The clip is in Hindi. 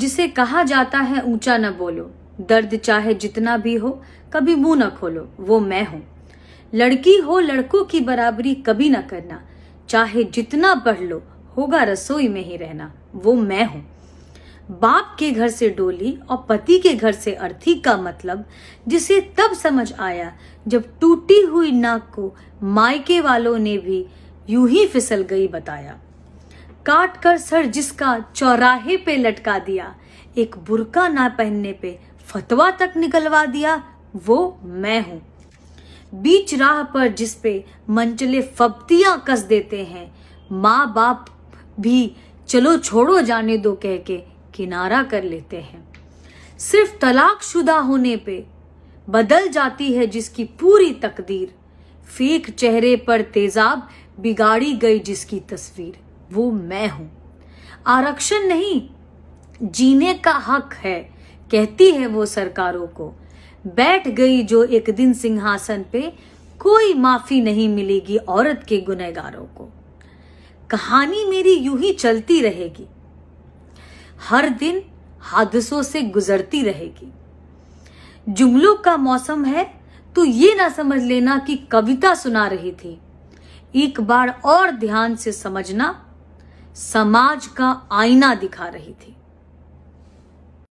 जिसे कहा जाता है ऊंचा न बोलो दर्द चाहे जितना भी हो कभी मुंह न खोलो वो मैं हूँ लड़की हो लड़कों की बराबरी कभी न करना चाहे जितना पढ़ लो होगा रसोई में ही रहना वो मैं हूँ बाप के घर से डोली और पति के घर से अर्थी का मतलब जिसे तब समझ आया जब टूटी हुई नाक को मायके वालों ने भी यूं ही फिसल गई बताया काट कर सर जिसका चौराहे पे लटका दिया एक बुरका ना पहनने पे फतवा तक निकलवा दिया वो मैं हूँ बीच राह पर जिसपे मंचले फबतियां कस देते हैं माँ बाप भी चलो छोड़ो जाने दो कह के किनारा कर लेते हैं सिर्फ तलाक शुदा होने पे बदल जाती है जिसकी पूरी तकदीर फेक चेहरे पर तेजाब बिगाड़ी गई जिसकी तस्वीर वो मैं हूं आरक्षण नहीं जीने का हक है कहती है वो सरकारों को बैठ गई जो एक दिन सिंहासन पे कोई माफी नहीं मिलेगी औरत के गुनहगारों को कहानी मेरी यूं ही चलती रहेगी हर दिन हादसों से गुजरती रहेगी जुमलों का मौसम है तो ये ना समझ लेना कि कविता सुना रही थी एक बार और ध्यान से समझना समाज का आईना दिखा रही थी